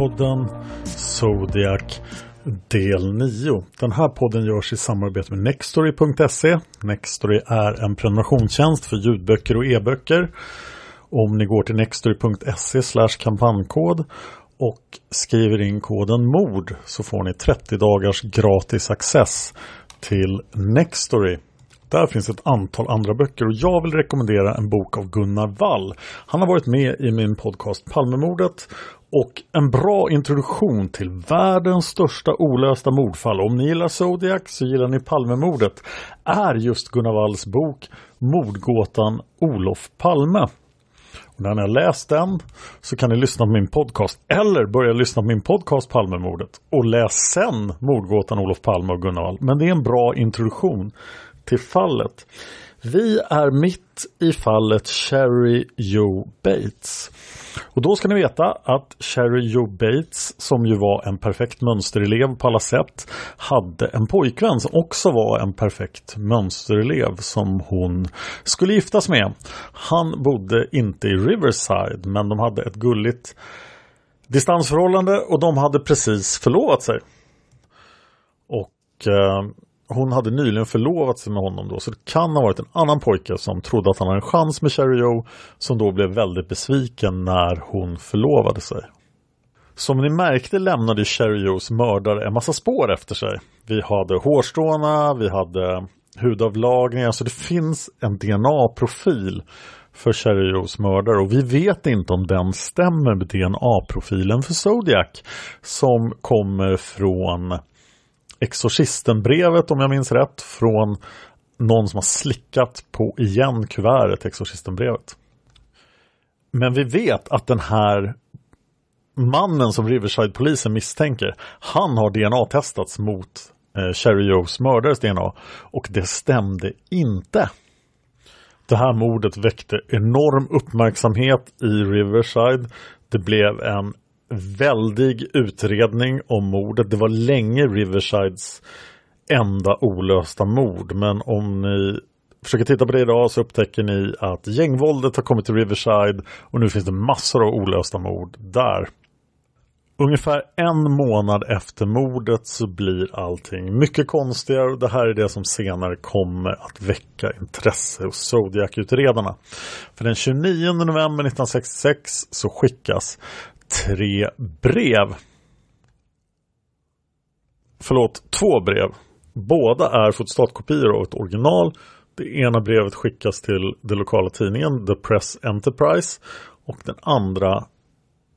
Podden Zodiac del 9. Den här podden görs i samarbete med Nextory.se. Nextory är en prenumerationstjänst för ljudböcker och e-böcker. Om ni går till nextory.se kampankod och skriver in koden MORD så får ni 30 dagars gratis access till Nextory. Där finns ett antal andra böcker och jag vill rekommendera en bok av Gunnar Wall. Han har varit med i min podcast Palmemordet och en bra introduktion till världens största olösta mordfall. Om ni gillar Zodiac så gillar ni Palmemordet. Är just Gunnar Walls bok Mordgåtan Olof Palme. Och när ni har läst den så kan ni lyssna på min podcast eller börja lyssna på min podcast Palmemordet och läs sen Mordgåtan Olof Palme och Gunnar Wall. Men det är en bra introduktion till fallet. Vi är mitt i fallet Sherry Joe Bates. Och då ska ni veta att Sherry Joe Bates, som ju var en perfekt mönsterelev på alla sätt, hade en pojkvän som också var en perfekt mönsterelev som hon skulle giftas med. Han bodde inte i Riverside, men de hade ett gulligt distansförhållande och de hade precis förlovat sig. Och eh, hon hade nyligen förlovat sig med honom då, så det kan ha varit en annan pojke som trodde att han hade en chans med Cherry Joe, som då blev väldigt besviken när hon förlovade sig. Som ni märkte lämnade Cherry Joes mördare en massa spår efter sig. Vi hade hårstråna, vi hade hudavlagringar, så det finns en DNA-profil för Cherry Joes mördare och vi vet inte om den stämmer med DNA-profilen för Zodiac som kommer från Exorcisten-brevet om jag minns rätt från någon som har slickat på igen kuvertet Exorcisten-brevet. Men vi vet att den här mannen som Riverside-polisen misstänker, han har DNA-testats mot eh, Sherry Joes mördares DNA och det stämde inte. Det här mordet väckte enorm uppmärksamhet i Riverside. Det blev en väldig utredning om mordet. Det var länge Riversides enda olösta mord. Men om ni försöker titta på det idag så upptäcker ni att gängvåldet har kommit till Riverside och nu finns det massor av olösta mord där. Ungefär en månad efter mordet så blir allting mycket konstigare och det här är det som senare kommer att väcka intresse hos Zodiac-utredarna. För den 29 november 1966 så skickas tre brev. Förlåt, två brev. Båda är fotostatkopior av ett original. Det ena brevet skickas till den lokala tidningen The Press Enterprise och den andra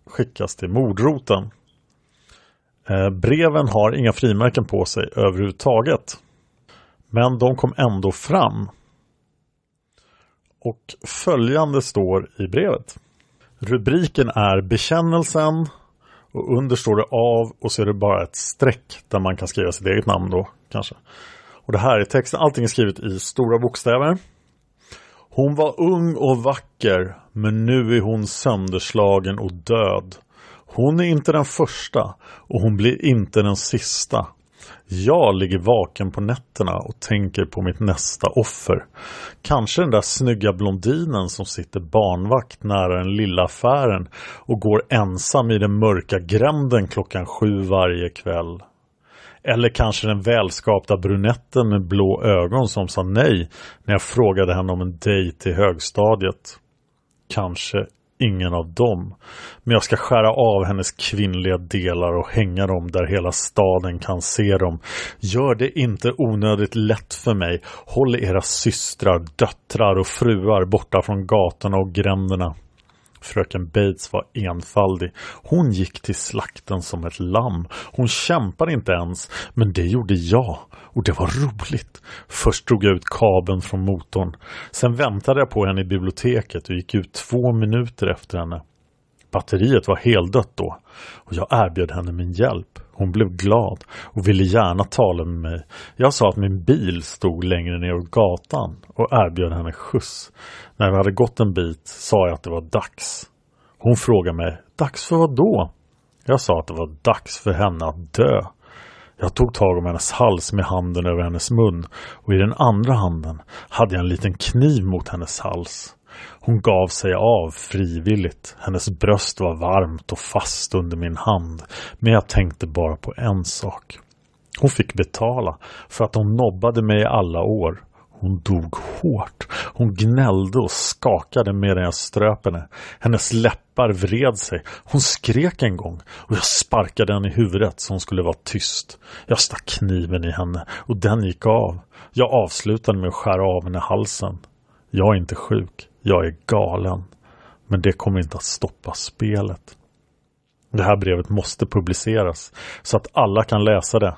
skickas till mordroten. Eh, breven har inga frimärken på sig överhuvudtaget. Men de kom ändå fram. Och följande står i brevet. Rubriken är Bekännelsen och under står det av och så är det bara ett streck där man kan skriva sitt eget namn då kanske. Och det här är texten, allting är skrivet i stora bokstäver. Hon var ung och vacker men nu är hon sönderslagen och död. Hon är inte den första och hon blir inte den sista. Jag ligger vaken på nätterna och tänker på mitt nästa offer. Kanske den där snygga blondinen som sitter barnvakt nära den lilla affären och går ensam i den mörka gränden klockan sju varje kväll. Eller kanske den välskapta brunetten med blå ögon som sa nej när jag frågade henne om en dejt i högstadiet. Kanske ingen av dem. Men jag ska skära av hennes kvinnliga delar och hänga dem där hela staden kan se dem. Gör det inte onödigt lätt för mig. Håll era systrar, döttrar och fruar borta från gatorna och gränderna. Fröken Bates var enfaldig. Hon gick till slakten som ett lamm. Hon kämpade inte ens, men det gjorde jag. Och det var roligt. Först drog jag ut kabeln från motorn. Sen väntade jag på henne i biblioteket och gick ut två minuter efter henne. Batteriet var heldött då och jag erbjöd henne min hjälp. Hon blev glad och ville gärna tala med mig. Jag sa att min bil stod längre ner gatan och erbjöd henne skjuts. När vi hade gått en bit sa jag att det var dags. Hon frågade mig, dags för vad då? Jag sa att det var dags för henne att dö. Jag tog tag om hennes hals med handen över hennes mun och i den andra handen hade jag en liten kniv mot hennes hals. Hon gav sig av frivilligt. Hennes bröst var varmt och fast under min hand. Men jag tänkte bara på en sak. Hon fick betala för att hon nobbade mig i alla år. Hon dog hårt. Hon gnällde och skakade medan jag ströp henne. Hennes läppar vred sig. Hon skrek en gång och jag sparkade henne i huvudet så hon skulle vara tyst. Jag stack kniven i henne och den gick av. Jag avslutade med att skära av henne halsen. Jag är inte sjuk. Jag är galen. Men det kommer inte att stoppa spelet. Det här brevet måste publiceras så att alla kan läsa det.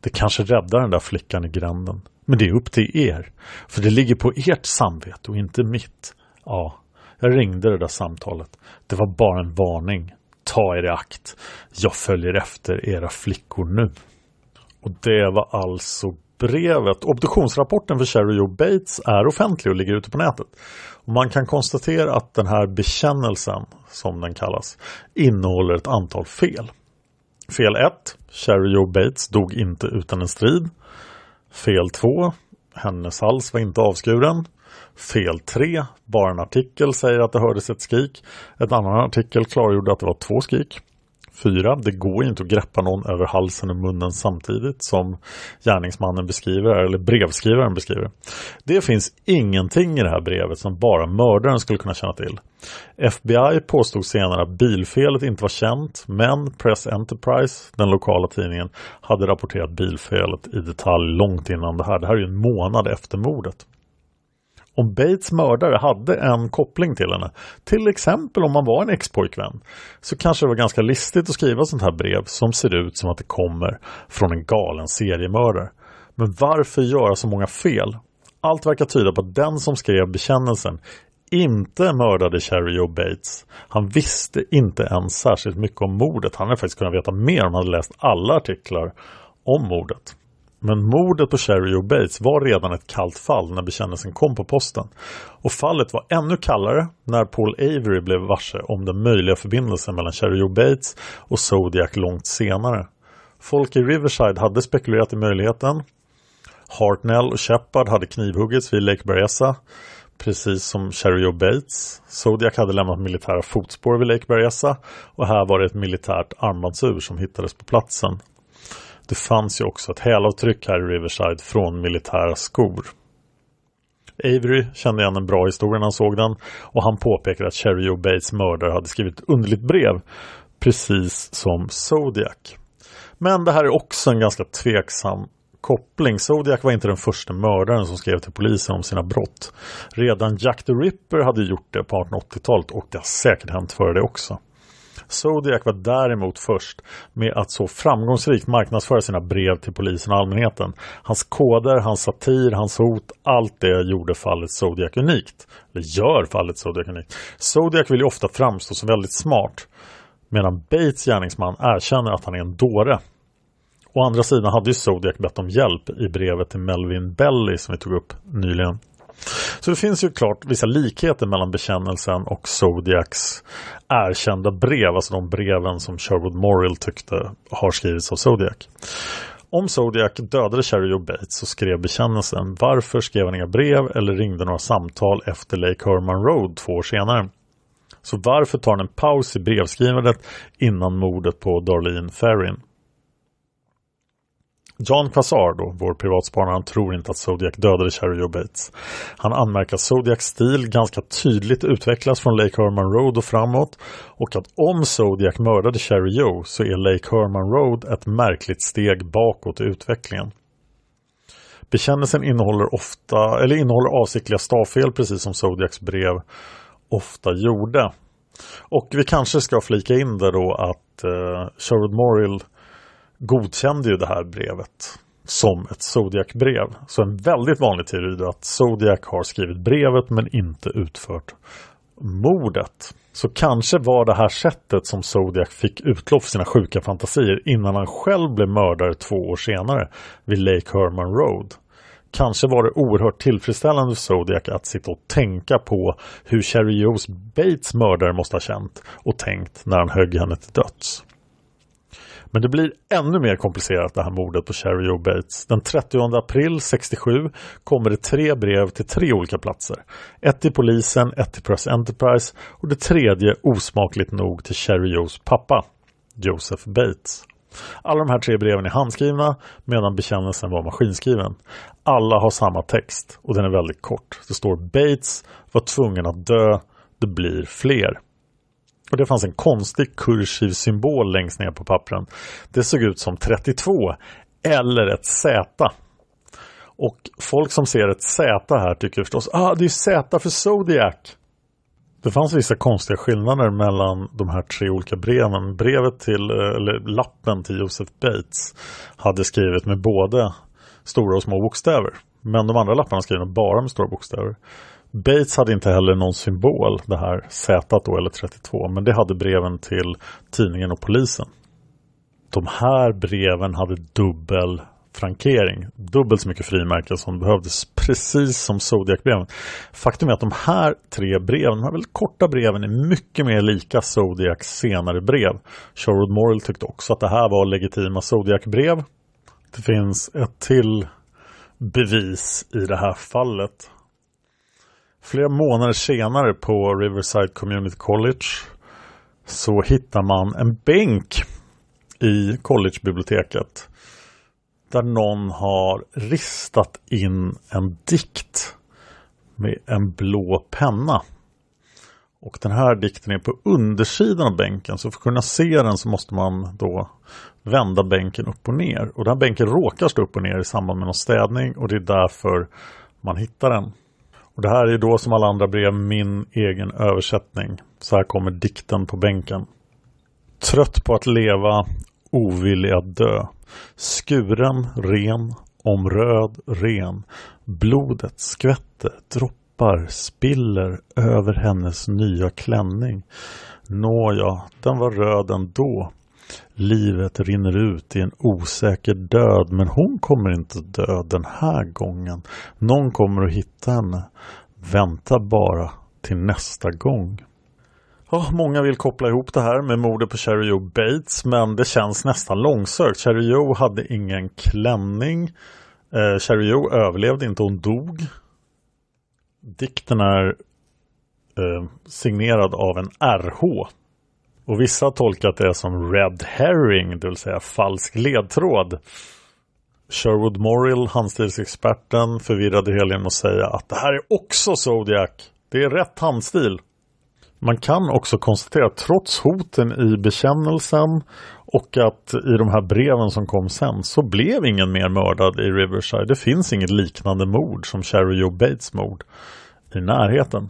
Det kanske räddar den där flickan i gränden. Men det är upp till er. För det ligger på ert samvete och inte mitt. Ja, jag ringde det där samtalet. Det var bara en varning. Ta er i akt. Jag följer efter era flickor nu. Och det var alltså brevet, obduktionsrapporten för Sherry Joe Bates är offentlig och ligger ute på nätet. Och man kan konstatera att den här bekännelsen, som den kallas, innehåller ett antal fel. Fel 1. Sherry Joe Bates dog inte utan en strid. Fel 2. Hennes hals var inte avskuren. Fel 3. Bara en artikel säger att det hördes ett skrik. En annan artikel klargjorde att det var två skrik. Fyra, det går inte att greppa någon över halsen och munnen samtidigt som gärningsmannen beskriver, eller brevskrivaren beskriver. Det finns ingenting i det här brevet som bara mördaren skulle kunna känna till. FBI påstod senare att bilfelet inte var känt, men Press Enterprise, den lokala tidningen, hade rapporterat bilfelet i detalj långt innan det här. Det här är ju en månad efter mordet om Bates mördare hade en koppling till henne. Till exempel om han var en expojkvän. Så kanske det var ganska listigt att skriva sånt här brev som ser ut som att det kommer från en galen seriemördare. Men varför göra så många fel? Allt verkar tyda på att den som skrev bekännelsen inte mördade Cherry och Bates. Han visste inte ens särskilt mycket om mordet. Han hade faktiskt kunnat veta mer om han hade läst alla artiklar om mordet. Men mordet på Sherry och Bates var redan ett kallt fall när bekännelsen kom på posten. Och fallet var ännu kallare när Paul Avery blev varse om den möjliga förbindelsen mellan Sherry och Bates och Zodiac långt senare. Folk i Riverside hade spekulerat i möjligheten. Hartnell och Shepard hade knivhuggits vid Lake Beresa precis som Cherry och Bates. Zodiac hade lämnat militära fotspår vid Lake Beresa och här var det ett militärt armbandsur som hittades på platsen. Det fanns ju också ett hälavtryck här i Riverside från militära skor. Avery kände igen en bra historia när han såg den och han påpekade att Cherry Joe Bates mördare hade skrivit ett underligt brev precis som Zodiac. Men det här är också en ganska tveksam koppling. Zodiac var inte den första mördaren som skrev till polisen om sina brott. Redan Jack the Ripper hade gjort det på 1880-talet och det har säkert hänt före det också. Zodiac var däremot först med att så framgångsrikt marknadsföra sina brev till polisen och allmänheten. Hans koder, hans satir, hans hot, allt det gjorde fallet Zodiac unikt. Eller gör fallet Zodiac unikt. Zodiac vill ju ofta framstå som väldigt smart medan Bates gärningsman erkänner att han är en dåre. Å andra sidan hade ju Zodiac bett om hjälp i brevet till Melvin Belly som vi tog upp nyligen. Så det finns ju klart vissa likheter mellan bekännelsen och Zodiacs erkända brev, alltså de breven som Sherwood Morrill tyckte har skrivits av Zodiac. Om Zodiac dödade Sherry och Bates så skrev bekännelsen varför skrev han inga brev eller ringde några samtal efter Lake Herman Road två år senare? Så varför tar han en paus i brevskrivandet innan mordet på Darlene Ferrin? John Quasardo, vår privatspanare, tror inte att Zodiac dödade Cherry Joe Bates. Han anmärker att Zodiacs stil ganska tydligt utvecklas från Lake Herman Road och framåt och att om Zodiac mördade Cherry Joe så är Lake Herman Road ett märkligt steg bakåt i utvecklingen. Bekännelsen innehåller, ofta, eller innehåller avsiktliga stavfel precis som Zodiacs brev ofta gjorde. Och vi kanske ska flika in där då att eh, Sherwood Morrill godkände ju det här brevet som ett Zodiac-brev. Så en väldigt vanlig teori är att Zodiac har skrivit brevet men inte utfört mordet. Så kanske var det här sättet som Zodiac fick utlopp för sina sjuka fantasier innan han själv blev mördare två år senare vid Lake Herman Road. Kanske var det oerhört tillfredsställande för Zodiac att sitta och tänka på hur Cherry Joe's Bates mördare måste ha känt och tänkt när han högg henne till döds. Men det blir ännu mer komplicerat det här mordet på Sherry Joe Bates. Den 30 april 67 kommer det tre brev till tre olika platser. Ett till polisen, ett till Press Enterprise och det tredje osmakligt nog till Sherry Joes pappa, Joseph Bates. Alla de här tre breven är handskrivna medan bekännelsen var maskinskriven. Alla har samma text och den är väldigt kort. Det står Bates var tvungen att dö. Det blir fler. Och det fanns en konstig kursiv symbol längst ner på pappren. Det såg ut som 32 eller ett Z. Och folk som ser ett Z här tycker förstås ah, det är Z för Zodiac. Det fanns vissa konstiga skillnader mellan de här tre olika breven. Brevet till, eh, eller lappen till Joseph Bates hade skrivit med både stora och små bokstäver. Men de andra lapparna skrev bara med stora bokstäver. Bates hade inte heller någon symbol, det här Z då, eller 32, men det hade breven till tidningen och polisen. De här breven hade dubbel frankering, dubbelt så mycket frimärken som behövdes, precis som Zodiac-breven. Faktum är att de här tre breven, de här väldigt korta breven, är mycket mer lika Zodiacs senare brev. Sherwood Morrill tyckte också att det här var legitima Zodiac-brev. Det finns ett till bevis i det här fallet Flera månader senare på Riverside Community College så hittar man en bänk i collegebiblioteket där någon har ristat in en dikt med en blå penna. Och den här dikten är på undersidan av bänken så för att kunna se den så måste man då vända bänken upp och ner. Och den här bänken råkar stå upp och ner i samband med någon städning och det är därför man hittar den. Och det här är då som alla andra brev min egen översättning. Så här kommer dikten på bänken. Trött på att leva, ovillig att dö. Skuren, ren, om röd, ren. Blodet skvätter, droppar, spiller över hennes nya klänning. Nåja, den var röd ändå Livet rinner ut i en osäker död men hon kommer inte dö den här gången. Någon kommer att hitta henne. Vänta bara till nästa gång. Ja, många vill koppla ihop det här med mordet på Cherry Joe Bates men det känns nästan långsökt. Cherry Joe hade ingen klänning. Eh, Cherry Joe överlevde inte, hon dog. Dikten är eh, signerad av en RH och vissa har tolkat det som Red Herring, det vill säga falsk ledtråd. Sherwood Morrill, handstilsexperten, förvirrade helgen och att säga att det här är också Zodiac. Det är rätt handstil. Man kan också konstatera att trots hoten i bekännelsen och att i de här breven som kom sen så blev ingen mer mördad i Riverside. Det finns inget liknande mord som Sherry Joe Bates mord i närheten.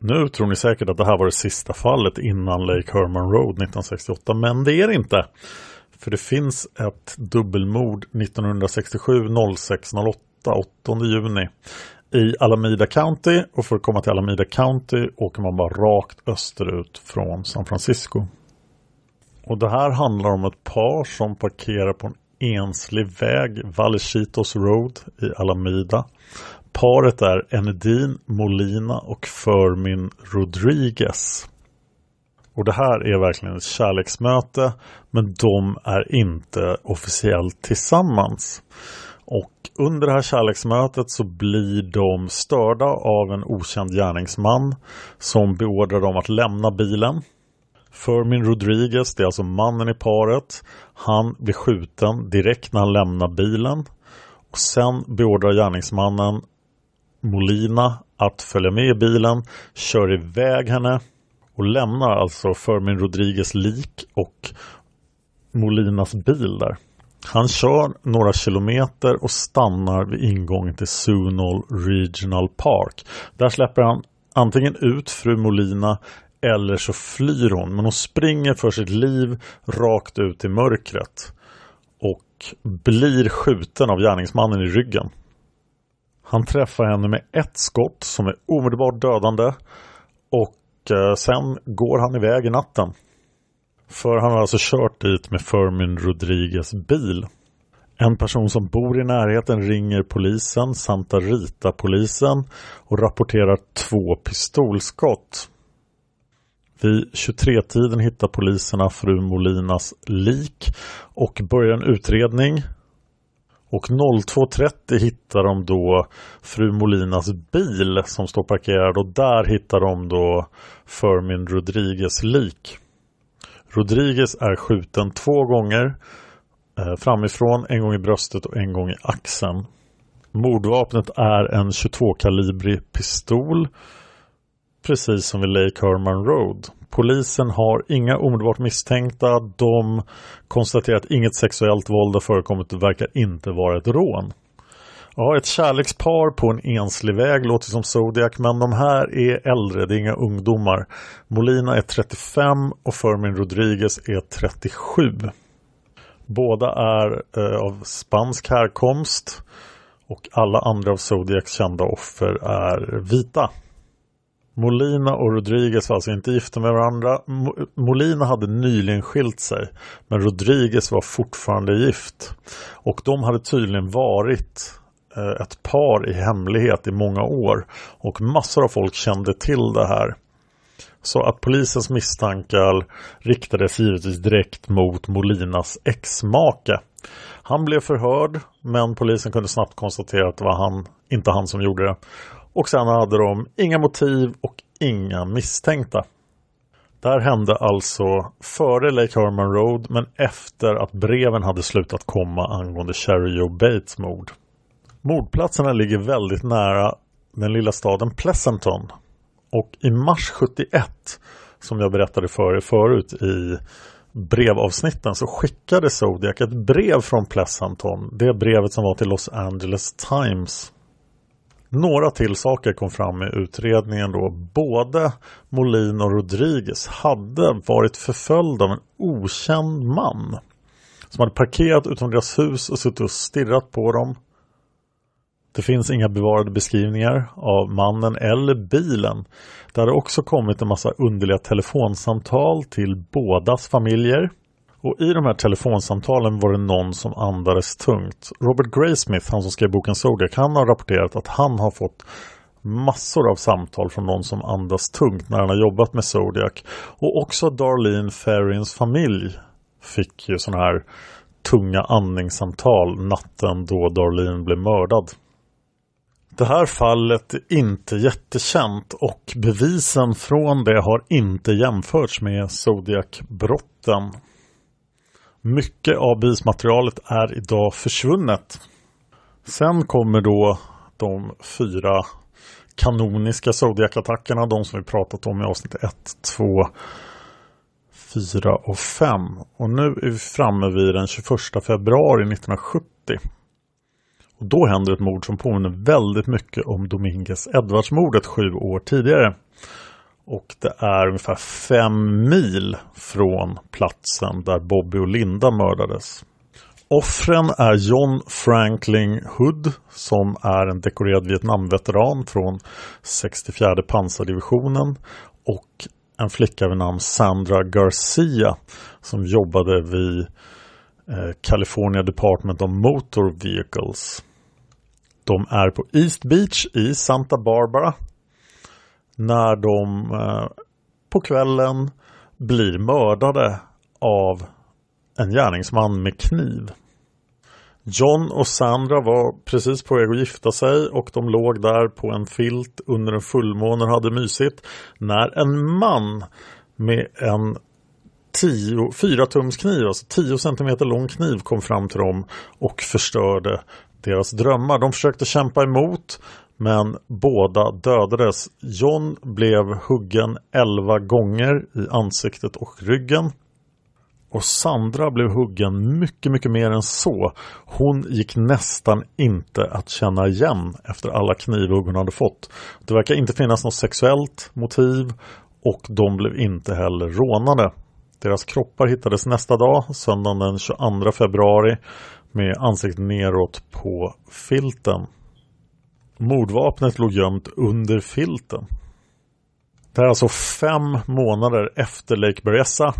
Nu tror ni säkert att det här var det sista fallet innan Lake Herman Road 1968, men det är det inte. För det finns ett dubbelmord 1967 08 8 juni i Alameda County och för att komma till Alameda County åker man bara rakt österut från San Francisco. Och det här handlar om ett par som parkerar på en enslig väg, Vallechitos Road i Alameda paret är Enedin Molina och Fermin Rodriguez. Och det här är verkligen ett kärleksmöte men de är inte officiellt tillsammans. Och under det här kärleksmötet så blir de störda av en okänd gärningsman som beordrar dem att lämna bilen. Fermin Rodriguez, det är alltså mannen i paret, han blir skjuten direkt när han lämnar bilen. Och Sen beordrar gärningsmannen Molina att följa med i bilen, kör iväg henne och lämnar alltså Fermin Rodriguez lik och Molinas bil där. Han kör några kilometer och stannar vid ingången till Sunol Regional Park. Där släpper han antingen ut fru Molina eller så flyr hon. Men hon springer för sitt liv rakt ut i mörkret och blir skjuten av gärningsmannen i ryggen. Han träffar henne med ett skott som är omedelbart dödande och eh, sen går han iväg i natten. För han har alltså kört dit med Fermin Rodriguez bil. En person som bor i närheten ringer polisen, Santa Rita-polisen och rapporterar två pistolskott. Vid 23-tiden hittar poliserna fru Molinas lik och börjar en utredning och 02.30 hittar de då fru Molinas bil som står parkerad och där hittar de då Fermin Rodriguez lik. Rodriguez är skjuten två gånger eh, framifrån, en gång i bröstet och en gång i axeln. Mordvapnet är en 22-kalibrig pistol precis som vid Lake Herman Road. Polisen har inga omedelbart misstänkta. De konstaterar att inget sexuellt våld har förekommit och verkar inte vara ett rån. Ja, ett kärlekspar på en enslig väg låter som Zodiac men de här är äldre, det är inga ungdomar. Molina är 35 och Fermin Rodriguez är 37. Båda är eh, av spansk härkomst och alla andra av Zodiacs kända offer är vita. Molina och Rodriguez var alltså inte gifta med varandra. Molina hade nyligen skilt sig men Rodriguez var fortfarande gift. Och de hade tydligen varit eh, ett par i hemlighet i många år och massor av folk kände till det här. Så att polisens misstankar riktades givetvis direkt mot Molinas exmake. Han blev förhörd men polisen kunde snabbt konstatera att det var han, inte han som gjorde det och sen hade de inga motiv och inga misstänkta. Det här hände alltså före Lake Herman Road men efter att breven hade slutat komma angående Sherry Joe Bates mord. Mordplatserna ligger väldigt nära den lilla staden Pleasanton och i mars 71 som jag berättade för er förut i brevavsnitten så skickade Zodiac ett brev från Pleasanton. Det brevet som var till Los Angeles Times några till saker kom fram i utredningen då. Både Molin och Rodriguez hade varit förföljda av en okänd man som hade parkerat utom deras hus och suttit och stirrat på dem. Det finns inga bevarade beskrivningar av mannen eller bilen. Det hade också kommit en massa underliga telefonsamtal till bådas familjer. Och i de här telefonsamtalen var det någon som andades tungt. Robert Graysmith, han som skrev boken Zodiac, han har rapporterat att han har fått massor av samtal från någon som andas tungt när han har jobbat med Zodiac. Och också Darlene Farins familj fick ju sådana här tunga andningssamtal natten då Darlene blev mördad. Det här fallet är inte jättekänt och bevisen från det har inte jämförts med Zodiac-brotten. Mycket av bevismaterialet är idag försvunnet. Sen kommer då de fyra kanoniska Zodiac-attackerna, de som vi pratat om i avsnitt 1, 2, 4 och 5. Och nu är vi framme vid den 21 februari 1970. Och då händer ett mord som påminner väldigt mycket om Dominguez Edwards-mordet sju år tidigare. Och det är ungefär fem mil från platsen där Bobby och Linda mördades. Offren är John Frankling Hood som är en dekorerad Vietnamveteran från 64 pansardivisionen och en flicka vid namn Sandra Garcia som jobbade vid eh, California Department of Motor Vehicles. De är på East Beach i Santa Barbara när de eh, på kvällen blir mördade av en gärningsman med kniv. John och Sandra var precis på väg att gifta sig och de låg där på en filt under en fullmåne och hade mysigt när en man med en 4-tumskniv, alltså 10 cm lång kniv kom fram till dem och förstörde deras drömmar. De försökte kämpa emot men båda dödades. John blev huggen 11 gånger i ansiktet och ryggen. Och Sandra blev huggen mycket, mycket mer än så. Hon gick nästan inte att känna igen efter alla knivhugg hon hade fått. Det verkar inte finnas något sexuellt motiv och de blev inte heller rånade. Deras kroppar hittades nästa dag, söndagen den 22 februari med ansiktet neråt på filten. Mordvapnet låg gömt under filten. Det är alltså fem månader efter Lake Beresa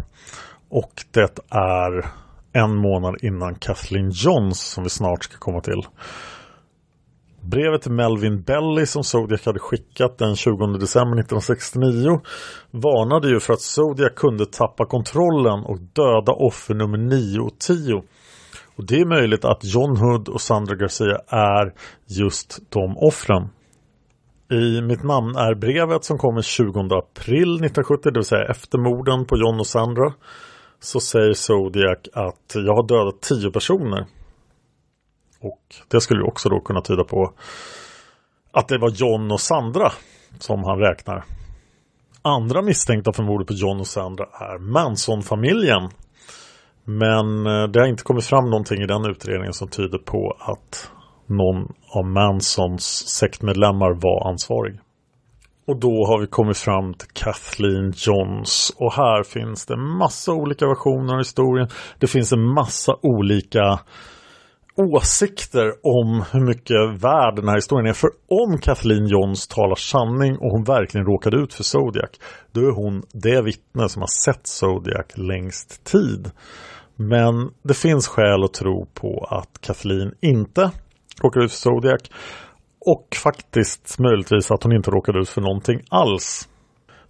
och det är en månad innan Kathleen Johns som vi snart ska komma till. Brevet till Melvin Belly som Zodiac hade skickat den 20 december 1969 varnade ju för att Zodiac kunde tappa kontrollen och döda offer nummer 9 och 10 och det är möjligt att John Hood och Sandra Garcia är just de offren. I mitt namn är brevet som kommer 20 april 1970, det vill säga efter morden på John och Sandra, så säger Zodiac att jag har dödat 10 personer. Och det skulle ju också då kunna tyda på att det var John och Sandra som han räknar. Andra misstänkta för mordet på John och Sandra är Manson-familjen men eh, det har inte kommit fram någonting i den utredningen som tyder på att någon av Mansons sektmedlemmar var ansvarig. Och då har vi kommit fram till Kathleen Johns och här finns det massa olika versioner av historien. Det finns en massa olika åsikter om hur mycket värd den här historien är. För om Kathleen Johns talar sanning och hon verkligen råkade ut för Zodiac, då är hon det vittne som har sett Zodiac längst tid. Men det finns skäl att tro på att Kathleen inte råkade ut för Zodiac och faktiskt möjligtvis att hon inte råkade ut för någonting alls.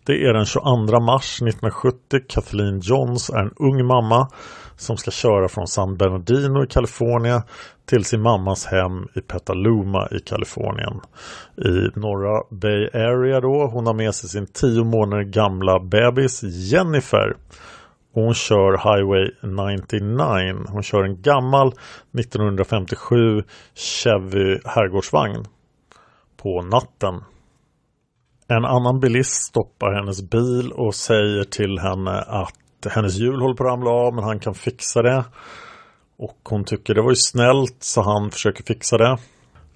Det är den 22 mars 1970. Kathleen Johns är en ung mamma som ska köra från San Bernardino i Kalifornien till sin mammas hem i Petaluma i Kalifornien. I norra Bay Area då. Hon har med sig sin 10 månader gamla bebis Jennifer och hon kör Highway 99. Hon kör en gammal 1957 Chevy herrgårdsvagn på natten. En annan bilist stoppar hennes bil och säger till henne att hennes hjul håller på att ramla av men han kan fixa det. Och hon tycker det var ju snällt så han försöker fixa det.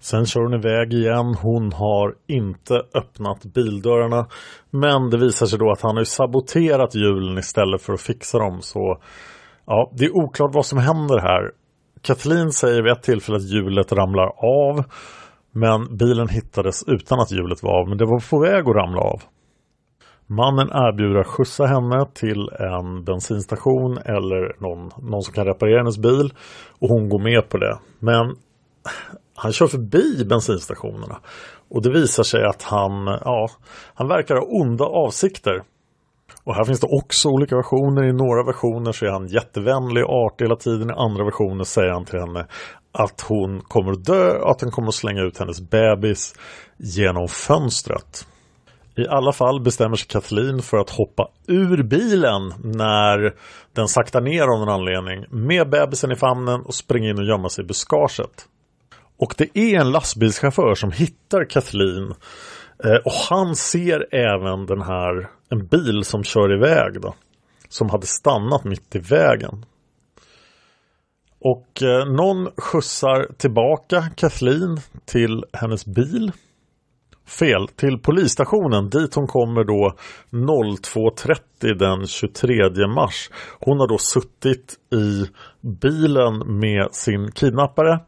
Sen kör hon iväg igen. Hon har inte öppnat bildörrarna. Men det visar sig då att han har saboterat hjulen istället för att fixa dem. Så ja, det är oklart vad som händer här. Kathleen säger vid ett tillfälle att hjulet ramlar av. Men bilen hittades utan att hjulet var av. Men det var på väg att ramla av. Mannen erbjuder att skjutsa henne till en bensinstation eller någon, någon som kan reparera hennes bil. Och hon går med på det. Men han kör förbi bensinstationerna. Och det visar sig att han, ja, han verkar ha onda avsikter. Och här finns det också olika versioner. I några versioner så är han jättevänlig och artig hela tiden. I andra versioner säger han till henne att hon kommer att dö att han kommer att slänga ut hennes bebis genom fönstret. I alla fall bestämmer sig Kathleen för att hoppa ur bilen när den saktar ner av någon anledning med bebisen i famnen och springer in och gömmer sig i buskaget. Och det är en lastbilschaufför som hittar Kathleen. Eh, och han ser även den här, en bil som kör iväg då. Som hade stannat mitt i vägen. Och eh, någon skjutsar tillbaka Kathleen till hennes bil. Fel, till polisstationen dit hon kommer då 02.30 den 23 mars. Hon har då suttit i bilen med sin kidnappare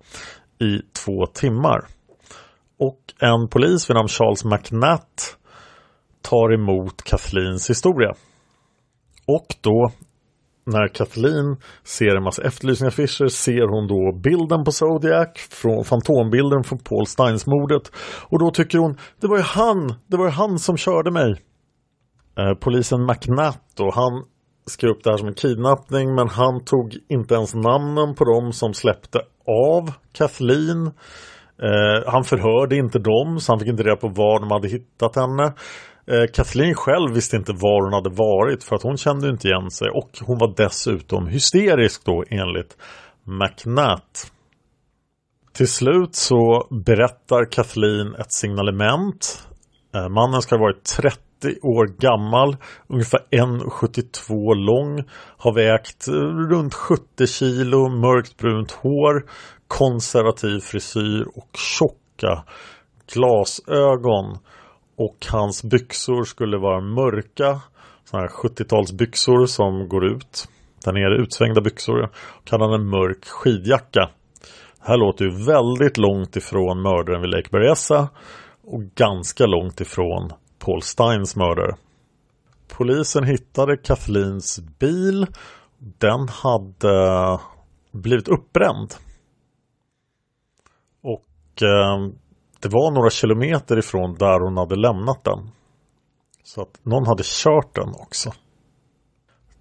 i två timmar. Och en polis vid namn Charles McNatt tar emot Kathleens historia. Och då när Kathleen ser en massa efterlysningsaffischer ser hon då bilden på Zodiac från fantombilden från Paul Steins-mordet och då tycker hon det var ju han, det var ju han som körde mig. Eh, polisen McNatt och han skrev upp det här som en kidnappning men han tog inte ens namnen på dem som släppte av Kathleen. Eh, han förhörde inte dem så han fick inte reda på var de hade hittat henne. Eh, Kathleen själv visste inte var hon hade varit för att hon kände inte igen sig och hon var dessutom hysterisk då enligt McNatt. Till slut så berättar Kathleen ett signalement. Eh, mannen ska ha varit 30 30 år gammal, ungefär 1,72 lång, har vägt eh, runt 70 kilo, mörkt brunt hår, konservativ frisyr och tjocka glasögon. Och hans byxor skulle vara mörka, sådana här 70-talsbyxor som går ut. Där nere utsvängda byxor. Och han hade en mörk skidjacka. Det här låter ju väldigt långt ifrån mördaren vid Lake Beresa och ganska långt ifrån Paul Steins mördare. Polisen hittade Kathleens bil. Den hade blivit uppbränd. Och eh, det var några kilometer ifrån där hon hade lämnat den. Så att någon hade kört den också.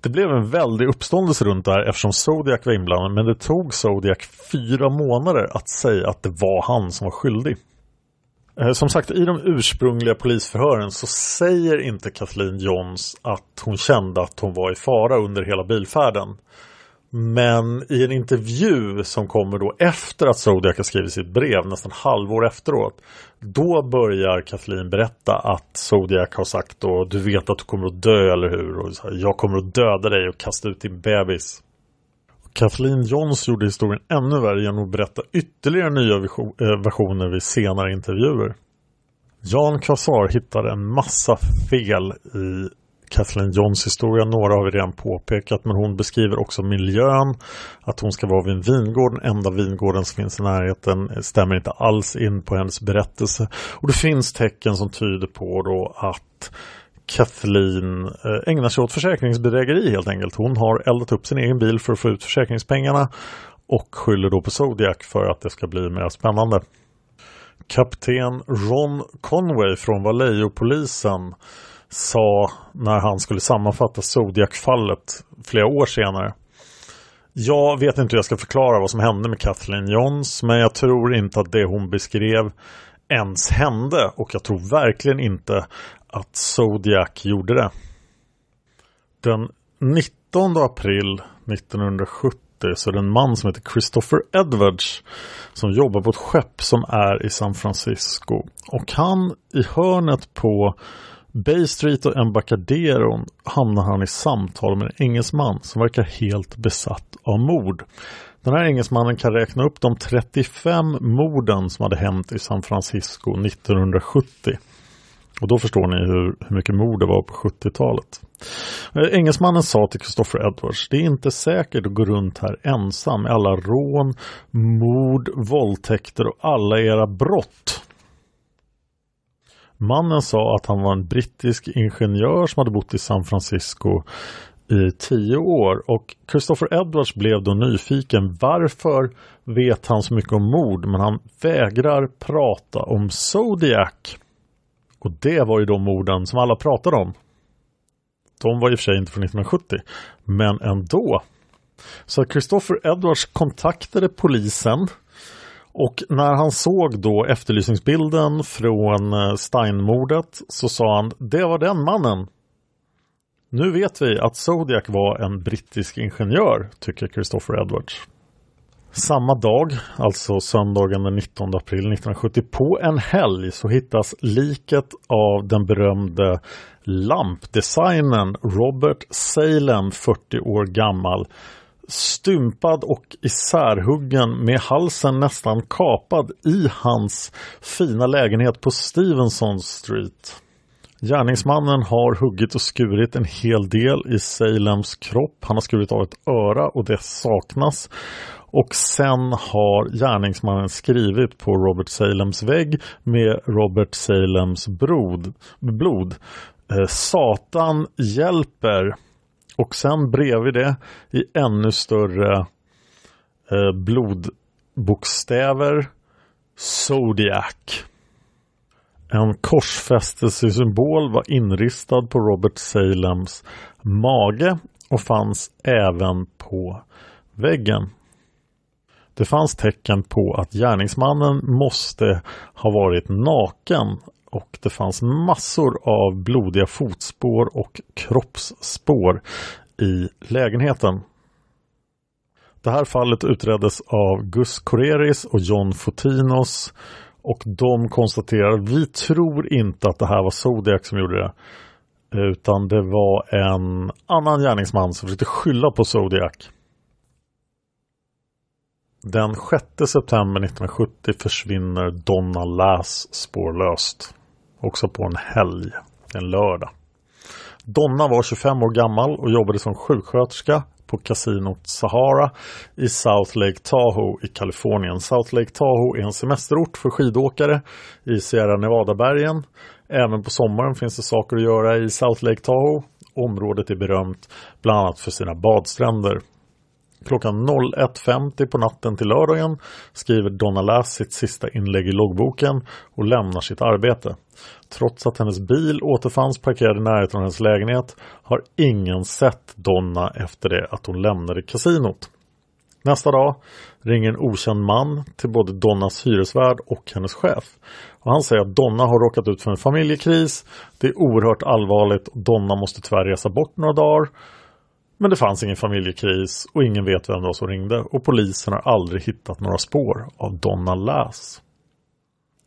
Det blev en väldig uppståndelse runt där eftersom Zodiac var inblandad men det tog Zodiac fyra månader att säga att det var han som var skyldig. Eh, som sagt, i de ursprungliga polisförhören så säger inte Kathleen Johns att hon kände att hon var i fara under hela bilfärden. Men i en intervju som kommer då efter att Zodiac har skrivit sitt brev, nästan halvår efteråt, då börjar Kathleen berätta att Zodiac har sagt då, du vet att du kommer att dö, eller hur? Och så här, jag kommer att döda dig och kasta ut din bebis. Kathleen Johns gjorde historien ännu värre genom att berätta ytterligare nya eh, versioner vid senare intervjuer. Jan Kassar hittade en massa fel i Kathleen Johns historia. Några har vi redan påpekat men hon beskriver också miljön. Att hon ska vara vid en vingård. Den enda vingården som finns i närheten stämmer inte alls in på hennes berättelse. Och det finns tecken som tyder på då att Kathleen eh, ägnar sig åt försäkringsbedrägeri helt enkelt. Hon har eldat upp sin egen bil för att få ut försäkringspengarna och skyller då på Zodiac för att det ska bli mer spännande. Kapten Ron Conway från Vallejo-polisen sa när han skulle sammanfatta Zodiac-fallet flera år senare. Jag vet inte hur jag ska förklara vad som hände med Kathleen Johns men jag tror inte att det hon beskrev ens hände och jag tror verkligen inte att Zodiac gjorde det. Den 19 april 1970 så är det en man som heter Christopher Edwards som jobbar på ett skepp som är i San Francisco. Och han i hörnet på Bay Street och Embarcadero hamnar han i samtal med en engelsman som verkar helt besatt av mord. Den här engelsmannen kan räkna upp de 35 morden som hade hänt i San Francisco 1970. Och då förstår ni hur, hur mycket mord det var på 70-talet. Eh, engelsmannen sa till Christopher Edwards, det är inte säkert att gå runt här ensam med alla rån, mord, våldtäkter och alla era brott. Mannen sa att han var en brittisk ingenjör som hade bott i San Francisco i tio år och Christopher Edwards blev då nyfiken varför vet han så mycket om mord men han vägrar prata om Zodiac. Och det var ju de morden som alla pratade om. De var i och för sig inte från 1970 men ändå. Så Christopher Edwards kontaktade polisen och när han såg då efterlysningsbilden från eh, Steinmordet så sa han det var den mannen nu vet vi att Zodiac var en brittisk ingenjör, tycker Christopher Edwards. Samma dag, alltså söndagen den 19 april 1970, på en helg så hittas liket av den berömde lampdesignern Robert Salem, 40 år gammal, stympad och isärhuggen med halsen nästan kapad i hans fina lägenhet på Stevenson Street. Gärningsmannen har huggit och skurit en hel del i Salems kropp. Han har skurit av ett öra och det saknas. Och sen har gärningsmannen skrivit på Robert Salems vägg med Robert Salems brod, blod. Eh, Satan hjälper. Och sen bredvid det i ännu större eh, blodbokstäver Zodiac. En korsfästelsesymbol var inristad på Robert Salems mage och fanns även på väggen. Det fanns tecken på att gärningsmannen måste ha varit naken och det fanns massor av blodiga fotspår och kroppsspår i lägenheten. Det här fallet utreddes av Gus Coreris och John Fotinos och de konstaterar att vi tror inte att det här var Zodiac som gjorde det. Eh, utan det var en annan gärningsman som försökte skylla på Zodiac. Den 6 september 1970 försvinner Donna Lass spårlöst. Också på en helg, en lördag. Donna var 25 år gammal och jobbade som sjuksköterska på kasinot Sahara i South Lake Tahoe i Kalifornien. South Lake Tahoe är en semesterort för skidåkare i Sierra Nevada-bergen. Även på sommaren finns det saker att göra i South Lake Tahoe. Området är berömt bland annat för sina badstränder. Klockan 01.50 på natten till lördagen skriver Donna Lass sitt sista inlägg i loggboken och lämnar sitt arbete. Trots att hennes bil återfanns parkerad i närheten av hennes lägenhet har ingen sett Donna efter det att hon lämnade kasinot. Nästa dag ringer en okänd man till både Donnas hyresvärd och hennes chef. Och han säger att Donna har råkat ut för en familjekris. Det är oerhört allvarligt och Donna måste tyvärr resa bort några dagar. Men det fanns ingen familjekris och ingen vet vem det var som ringde och polisen har aldrig hittat några spår av Donna Lass.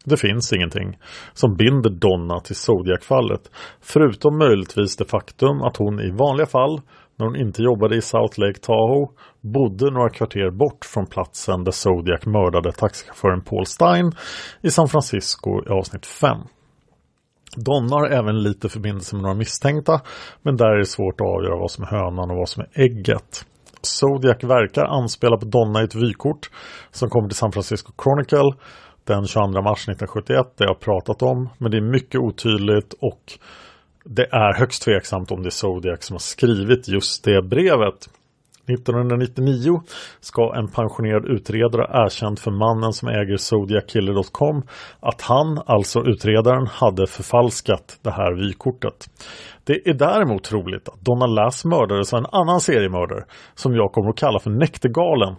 Det finns ingenting som binder Donna till Zodiac-fallet förutom möjligtvis det faktum att hon i vanliga fall när hon inte jobbade i South Lake Tahoe bodde några kvarter bort från platsen där Zodiac mördade taxichauffören Paul Stein i San Francisco i avsnitt 5. Donna har även lite förbindelse med några misstänkta, men där är det svårt att avgöra vad som är hönan och vad som är ägget. Zodiac verkar anspela på Donna i ett vykort som kommer till San Francisco Chronicle den 22 mars 1971, det har jag pratat om, men det är mycket otydligt och det är högst tveksamt om det är Zodiac som har skrivit just det brevet. 1999 ska en pensionerad utredare erkänt för mannen som äger Zodiaciller.com att han, alltså utredaren, hade förfalskat det här vykortet. Det är däremot troligt att Donna Lass mördades av en annan seriemördare som jag kommer att kalla för Näktergalen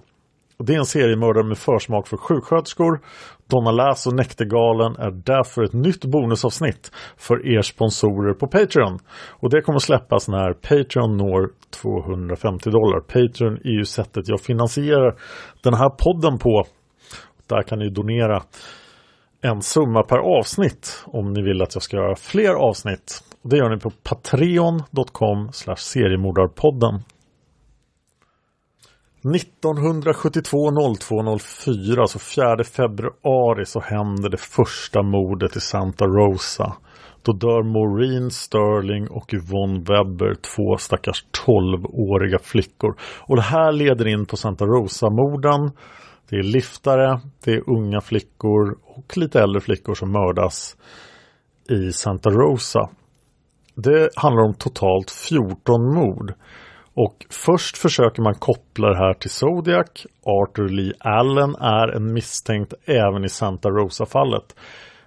och det är en seriemördare med försmak för sjuksköterskor. Donna Lass och Näktergalen är därför ett nytt bonusavsnitt för er sponsorer på Patreon. Och det kommer släppas när Patreon når 250 dollar. Patreon är ju sättet jag finansierar den här podden på. Där kan ni donera en summa per avsnitt om ni vill att jag ska göra fler avsnitt. det gör ni på patreon.com seriemordarpodden. 1972-02-04, alltså 4 februari, så händer det första mordet i Santa Rosa. Då dör Maureen Sterling och Yvonne Webber, två stackars 12-åriga flickor. Och det här leder in på Santa Rosa-morden. Det är liftare, det är unga flickor och lite äldre flickor som mördas i Santa Rosa. Det handlar om totalt 14 mord. Och först försöker man koppla det här till Zodiac. Arthur Lee Allen är en misstänkt även i Santa Rosa-fallet.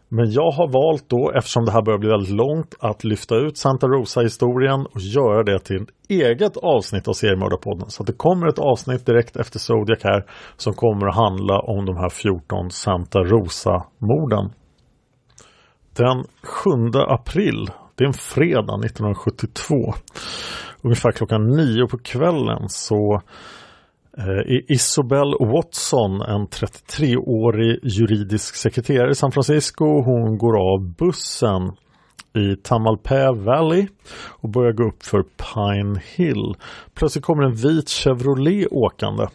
Men jag har valt då, eftersom det här börjar bli väldigt långt, att lyfta ut Santa Rosa-historien och göra det till ett eget avsnitt av Seriemördarpodden. Så det kommer ett avsnitt direkt efter Zodiac här som kommer att handla om de här 14 Santa Rosa-morden. Den 7 april, det är en fredag 1972 ungefär klockan nio på kvällen så eh, är Isobel Watson, en 33-årig juridisk sekreterare i San Francisco, hon går av bussen i Tamalpää Valley och börjar gå upp för Pine Hill. Plötsligt kommer en vit Chevrolet åkande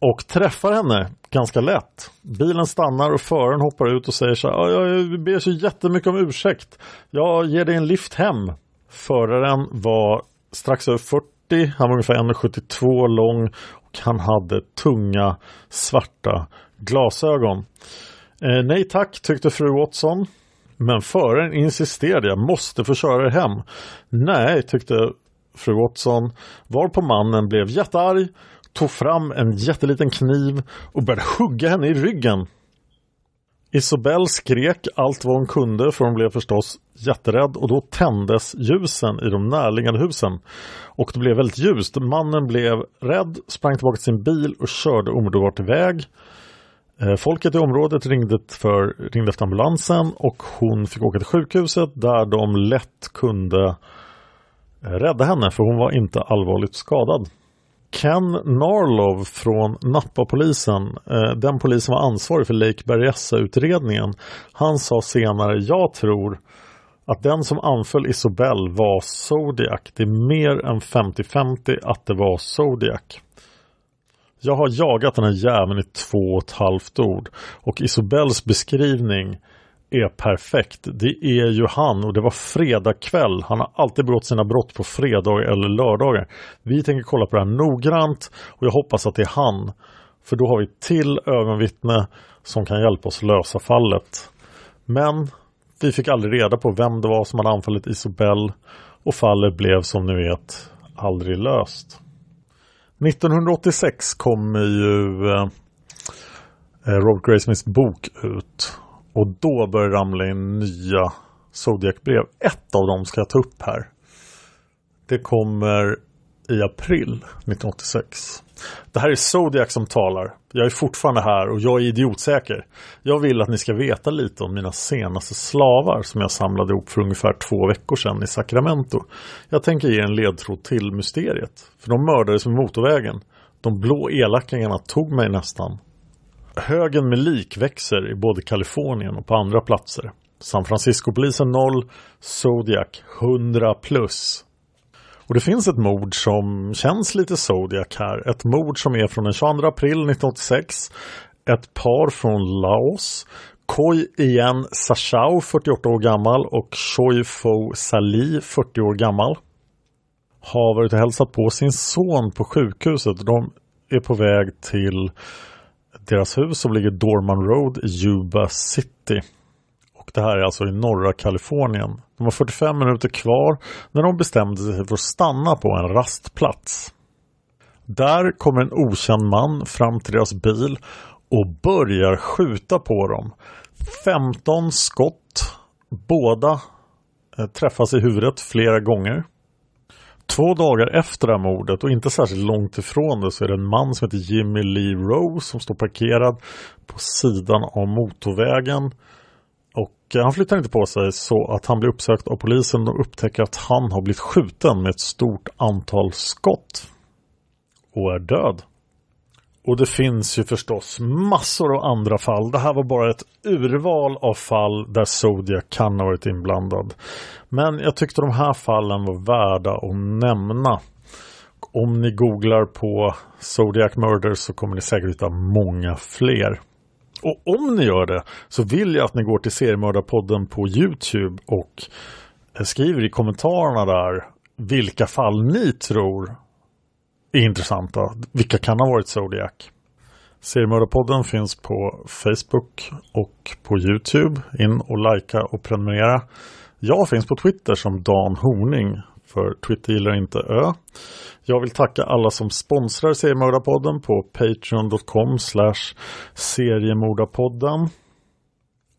och träffar henne ganska lätt. Bilen stannar och föraren hoppar ut och säger så här, jag ber så jättemycket om ursäkt. Jag ger dig en lift hem. Föraren var strax över 40, han var ungefär 1,72 lång och han hade tunga svarta glasögon. Eh, nej tack, tyckte fru Watson. Men föraren insisterade, jag måste få köra er hem. Nej, tyckte fru Watson, varpå mannen blev jättearg, tog fram en jätteliten kniv och började hugga henne i ryggen. Isobel skrek allt vad hon kunde för hon blev förstås jätterädd och då tändes ljusen i de närliggande husen. Och det blev väldigt ljust. Mannen blev rädd, sprang tillbaka till sin bil och körde omedelbart iväg. Eh, folket i området ringde, för, ringde efter ambulansen och hon fick åka till sjukhuset där de lätt kunde eh, rädda henne för hon var inte allvarligt skadad. Ken Narlov från Nappapolisen, eh, den polis som var ansvarig för Lake Berryessa-utredningen, han sa senare “Jag tror att den som anföll Isobel var Zodiac. Det är mer än 50-50 att det var Zodiac. Jag har jagat den här jäveln i två och ett halvt ord och Isobels beskrivning är perfekt. Det är ju han och det var fredag kväll. Han har alltid begått sina brott på fredagar eller lördagar. Vi tänker kolla på det här noggrant och jag hoppas att det är han. För då har vi till ögonvittne som kan hjälpa oss lösa fallet. Men vi fick aldrig reda på vem det var som hade anfallit Isobel och fallet blev som ni vet aldrig löst. 1986 kommer ju eh, eh, Robert Graysmiths bok ut och då börjar det ramla in nya Zodiac-brev. Ett av dem ska jag ta upp här. Det kommer i april 1986. Det här är Zodiac som talar. Jag är fortfarande här och jag är idiotsäker. Jag vill att ni ska veta lite om mina senaste slavar som jag samlade ihop för ungefär två veckor sedan i Sacramento. Jag tänker ge en ledtråd till mysteriet. För de mördades med motorvägen. De blå elakingarna tog mig nästan. Högen med lik växer i både Kalifornien och på andra platser. San Francisco-polisen 0, Zodiac 100 plus. Och det finns ett mord som känns lite Zodiac här. Ett mord som är från den 22 april 1986. Ett par från Laos. Koi Ien Sachao 48 år gammal och Choi Fo Sali 40 år gammal. Har varit och hälsat på sin son på sjukhuset. De är på väg till deras hus som ligger Dorman Road i Yuba City. Och det här är alltså i norra Kalifornien. De har 45 minuter kvar när de bestämde sig för att stanna på en rastplats. Där kommer en okänd man fram till deras bil och börjar skjuta på dem. 15 skott. Båda eh, träffas i huvudet flera gånger. Två dagar efter det här mordet och inte särskilt långt ifrån det så är det en man som heter Jimmy Lee Rose som står parkerad på sidan av motorvägen. Och eh, han flyttar inte på sig så att han blir uppsökt av polisen och upptäcker att han har blivit skjuten med ett stort antal skott och är död. Och det finns ju förstås massor av andra fall. Det här var bara ett urval av fall där Zodiac kan ha varit inblandad. Men jag tyckte de här fallen var värda att nämna. Om ni googlar på Zodiac Murder så kommer ni säkert hitta många fler. Och om ni gör det så vill jag att ni går till Seriemördarpodden på Youtube och skriver i kommentarerna där vilka fall ni tror är intressanta. Vilka kan ha varit Zodiac? Seriemördarpodden finns på Facebook och på Youtube. In och likea och prenumerera. Jag finns på Twitter som Dan Horning för Twitter gillar inte Ö. Jag vill tacka alla som sponsrar Seriemördarpodden på patreon.com slash seriemördarpodden.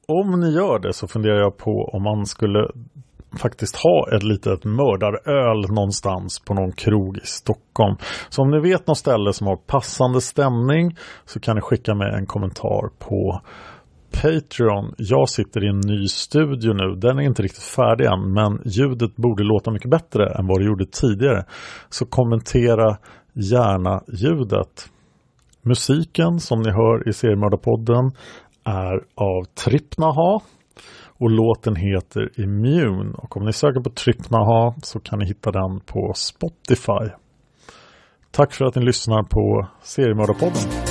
Om ni gör det så funderar jag på om man skulle faktiskt ha ett litet mördaröl någonstans på någon krog i Stockholm. Så om ni vet något ställe som har passande stämning så kan ni skicka med en kommentar på Patreon. Jag sitter i en ny studio nu. Den är inte riktigt färdig än men ljudet borde låta mycket bättre än vad det gjorde tidigare. Så kommentera gärna ljudet. Musiken som ni hör i Seriemördarpodden är av Trippnaha och låten heter Immune. Och om ni söker på Trippnaha så kan ni hitta den på Spotify. Tack för att ni lyssnar på Seriemördarpodden.